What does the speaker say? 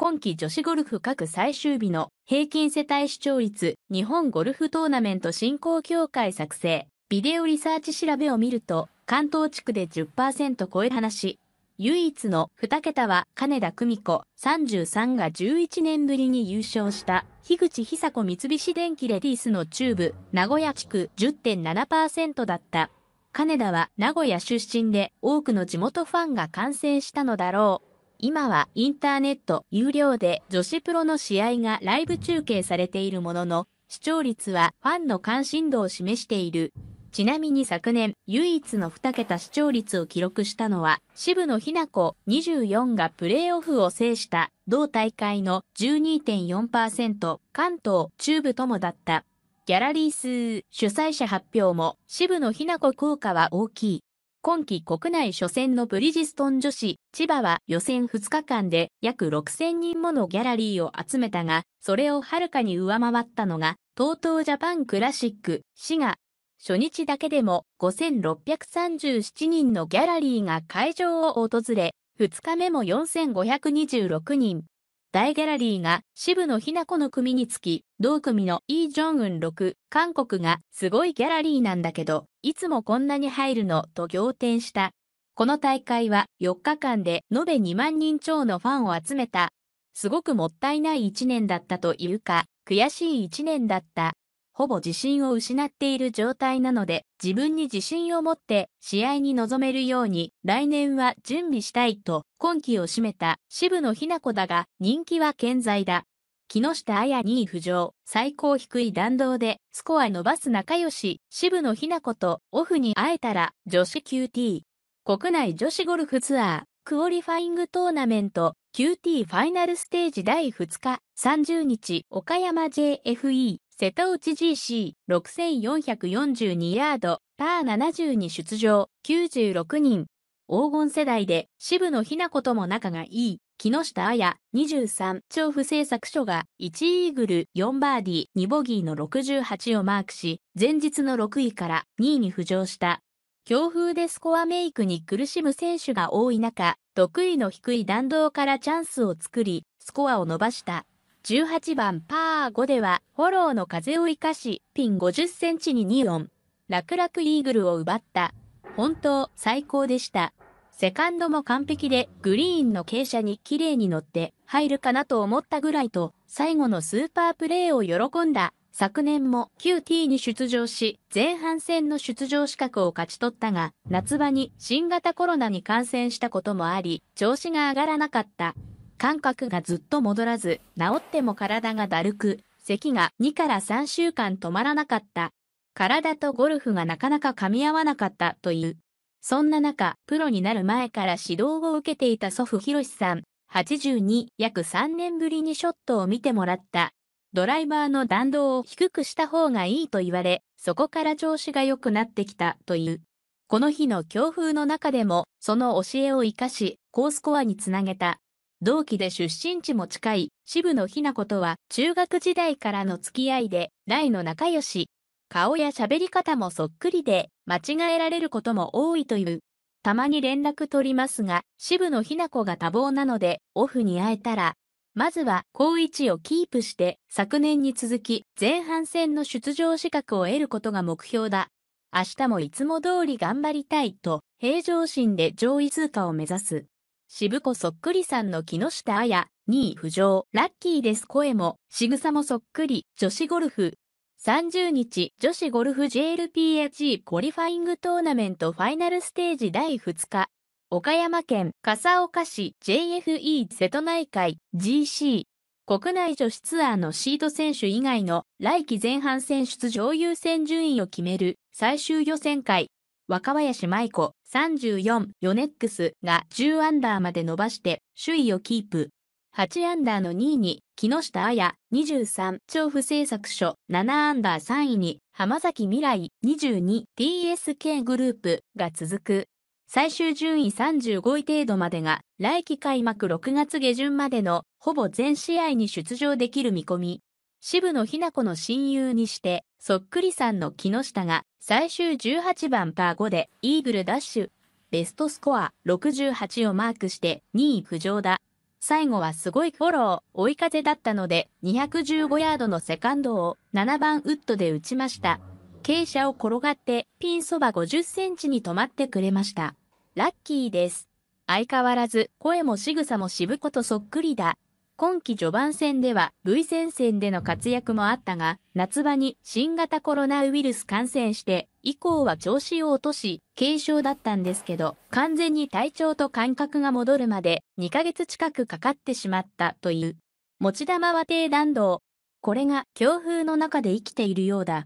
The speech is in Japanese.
今季女子ゴルフ各最終日の平均世帯視聴率日本ゴルフトーナメント振興協会作成ビデオリサーチ調べを見ると関東地区で10%超え話唯一の2桁は金田久美子33が11年ぶりに優勝した樋口久子三菱電機レディースの中部名古屋地区10.7%だった金田は名古屋出身で多くの地元ファンが観戦したのだろう今はインターネット有料で女子プロの試合がライブ中継されているものの、視聴率はファンの関心度を示している。ちなみに昨年、唯一の2桁視聴率を記録したのは、渋野日向子24がプレーオフを制した同大会の12.4%、関東、中部ともだった。ギャラリー数、主催者発表も、渋野日向子効果は大きい。今季国内初戦のブリヂストン女子千葉は予選2日間で約6000人ものギャラリーを集めたが、それをはるかに上回ったのが TOTO ジャパンクラシック滋賀。初日だけでも5637人のギャラリーが会場を訪れ、2日目も4526人、大ギャラリーが渋野日向子の組につき、同組のイ・ジョンウン6、韓国がすごいギャラリーなんだけど、いつもこんなに入るのと仰天した。この大会は4日間で延べ2万人超のファンを集めた。すごくもったいない1年だったというか、悔しい1年だった。ほぼ自信を失っている状態なので、自分に自信を持って試合に臨めるように来年は準備したいと今季を締めた渋野日向子だが人気は健在だ。木下彩2位浮上、最高低い弾道でスコア伸ばす仲良し、渋野日向子とオフに会えたら女子 QT。国内女子ゴルフツアー、クオリファイングトーナメント QT ファイナルステージ第2日30日岡山 JFE 瀬戸内 GC6442 ヤード、パー70に出場、96人。黄金世代で渋野日向子とも仲がいい、木下彩23調布製作所が1イーグル4バーディー2ボギーの68をマークし、前日の6位から2位に浮上した。強風でスコアメイクに苦しむ選手が多い中、得意の低い弾道からチャンスを作り、スコアを伸ばした。18番パー5ではフォローの風を生かしピン50センチに2音、楽々イーグルを奪った。本当最高でした。セカンドも完璧でグリーンの傾斜に綺麗に乗って入るかなと思ったぐらいと最後のスーパープレーを喜んだ。昨年も QT に出場し、前半戦の出場資格を勝ち取ったが、夏場に新型コロナに感染したこともあり、調子が上がらなかった。感覚がずっと戻らず、治っても体がだるく、咳が2から3週間止まらなかった。体とゴルフがなかなか噛み合わなかったという。そんな中、プロになる前から指導を受けていた祖父博さん、82、約3年ぶりにショットを見てもらった。ドライバーの弾道を低くした方がいいと言われ、そこから調子が良くなってきたという。この日の強風の中でも、その教えを活かし、高スコアにつなげた。同期で出身地も近い渋野日向子とは中学時代からの付き合いで大の仲良し。顔や喋り方もそっくりで間違えられることも多いという。たまに連絡取りますが渋野日向子が多忙なのでオフに会えたらまずは好位置をキープして昨年に続き前半戦の出場資格を得ることが目標だ。明日もいつも通り頑張りたいと平常心で上位通過を目指す。渋子そっくりさんの木下彩、2位浮上、ラッキーです声も、仕草もそっくり、女子ゴルフ。30日、女子ゴルフ JLPHG コリファイングトーナメントファイナルステージ第2日、岡山県笠岡市 JFE 瀬戸内海 GC 国内女子ツアーのシート選手以外の来季前半戦出場優先順位を決める最終予選会若林舞子34ヨネックスが10アンダーまで伸ばして首位をキープ。8アンダーの2位に木下彩23調布製作所7アンダー3位に浜崎未来 22TSK グループが続く。最終順位35位程度までが来季開幕6月下旬までのほぼ全試合に出場できる見込み。渋野日向子の親友にしてそっくりさんの木下が最終18番パー5でイーグルダッシュ。ベストスコア68をマークして2位浮上だ。最後はすごいフォロー、追い風だったので215ヤードのセカンドを7番ウッドで打ちました。傾斜を転がってピンそば50センチに止まってくれました。ラッキーです。相変わらず声も仕草も渋ぶことそっくりだ。今季序盤戦では V 戦線での活躍もあったが、夏場に新型コロナウイルス感染して、以降は調子を落とし、軽症だったんですけど、完全に体調と感覚が戻るまで2ヶ月近くかかってしまったという。持ち玉は低弾道。これが強風の中で生きているようだ。